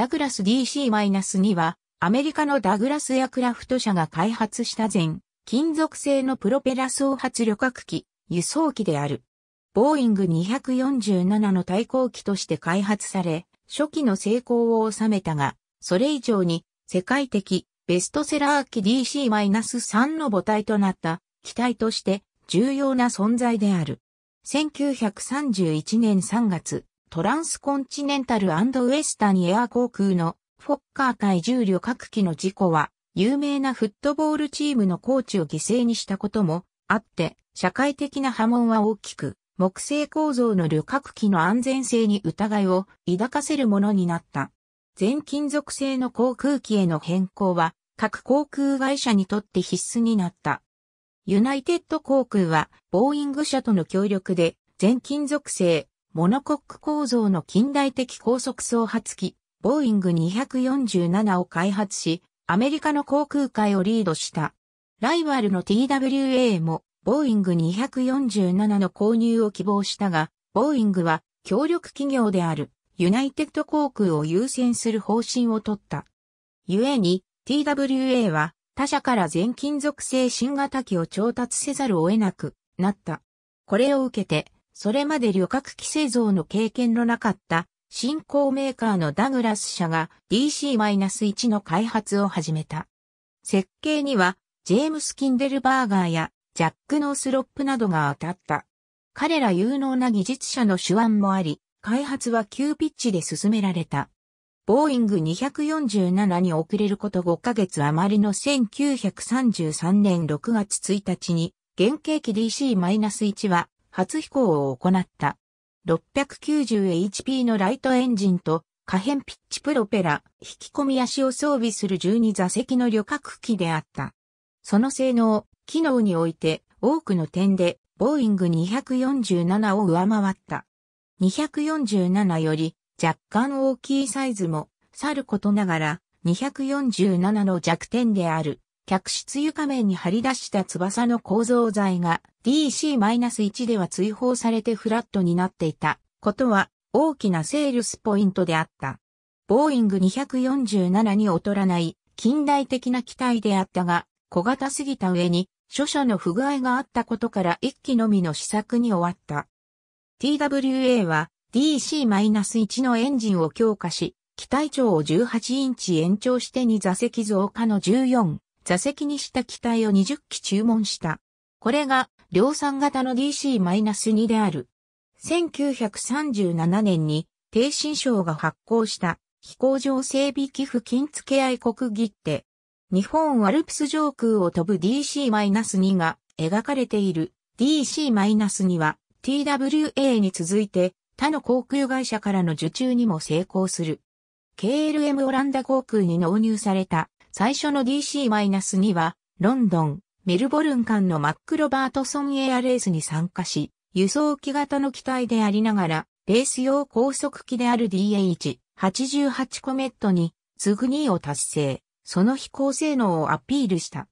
ダグラス DC-2 は、アメリカのダグラスエアクラフト社が開発した全、金属製のプロペラ総発旅客機、輸送機である。ボーイング247の対抗機として開発され、初期の成功を収めたが、それ以上に、世界的、ベストセラー機 DC-3 の母体となった、機体として、重要な存在である。1931年3月、トランスコンチネンタルウェスタンエア航空のフォッカー対重旅客機の事故は、有名なフットボールチームのコーチを犠牲にしたこともあって、社会的な波紋は大きく、木製構造の旅客機の安全性に疑いを抱かせるものになった。全金属製の航空機への変更は、各航空会社にとって必須になった。ユナイテッド航空は、ボーイング社との協力で、全金属製モノコック構造の近代的高速創発機、ボーイング247を開発し、アメリカの航空界をリードした。ライバルの TWA も、ボーイング247の購入を希望したが、ボーイングは協力企業であるユナイテッド航空を優先する方針を取った。故に TWA は他社から全金属製新型機を調達せざるを得なくなった。これを受けてそれまで旅客機製造の経験のなかった新興メーカーのダグラス社が DC-1 の開発を始めた。設計にはジェームス・キンデルバーガーやジャック・ノースロップなどが当たった。彼ら有能な技術者の手腕もあり、開発は急ピッチで進められた。ボーイング247に遅れること5ヶ月余りの1933年6月1日に、原型機 DC-1 は初飛行を行った。690HP のライトエンジンと可変ピッチプロペラ、引き込み足を装備する12座席の旅客機であった。その性能、機能において多くの点でボーイング247を上回った。247より若干大きいサイズもさることながら247の弱点である客室床面に張り出した翼の構造材が DC-1 では追放されてフラットになっていたことは大きなセールスポイントであった。ボーイング247に劣らない近代的な機体であったが小型すぎた上に諸社の不具合があったことから一機のみの試作に終わった。TWA は DC-1 のエンジンを強化し、機体長を18インチ延長して2座席増加の14座席にした機体を20機注文した。これが量産型の DC-2 である。1937年に低新省が発行した飛行場整備寄付金付け合国切手。日本アルプス上空を飛ぶ DC-2 が描かれている DC-2 は TWA に続いて他の航空会社からの受注にも成功する。KLM オランダ航空に納入された最初の DC-2 は、ロンドン、メルボルン間のマック・ロバートソンエアレースに参加し、輸送機型の機体でありながら、レース用高速機である DH-88 コメットに、次2を達成、その飛行性能をアピールした。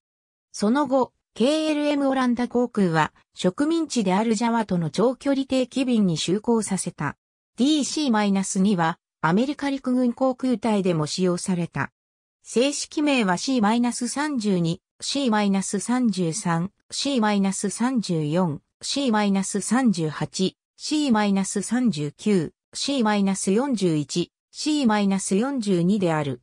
その後、KLM オランダ航空は植民地であるジャワとの長距離定期便に就航させた。DC-2 はアメリカ陸軍航空隊でも使用された。正式名は C-32、C-33、C-34、C-38、C-39、C-41、C-42 である。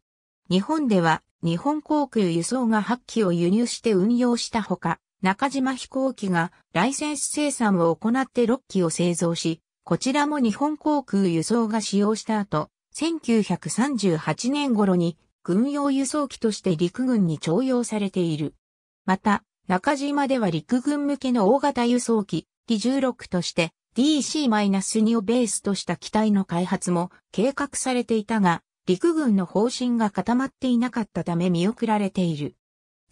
日本では日本航空輸送が8機を輸入して運用したほか、中島飛行機がライセンス生産を行って6機を製造し、こちらも日本航空輸送が使用した後、1938年頃に軍用輸送機として陸軍に徴用されている。また、中島では陸軍向けの大型輸送機、T16 として DC-2 をベースとした機体の開発も計画されていたが、陸軍の方針が固まっていなかったため見送られている。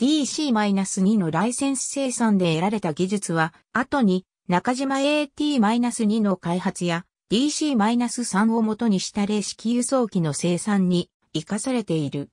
DC-2 のライセンス生産で得られた技術は、後に中島 AT-2 の開発や DC-3 を元にした零式輸送機の生産に生かされている。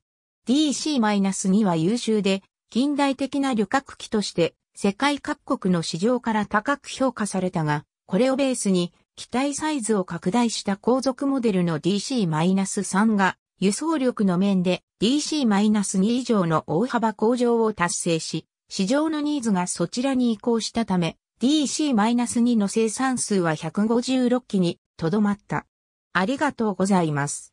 DC-2 は優秀で、近代的な旅客機として世界各国の市場から高く評価されたが、これをベースに機体サイズを拡大した後続モデルの DC-3 が輸送力の面で DC-2 以上の大幅向上を達成し、市場のニーズがそちらに移行したため、DC-2 の生産数は156機にとどまった。ありがとうございます。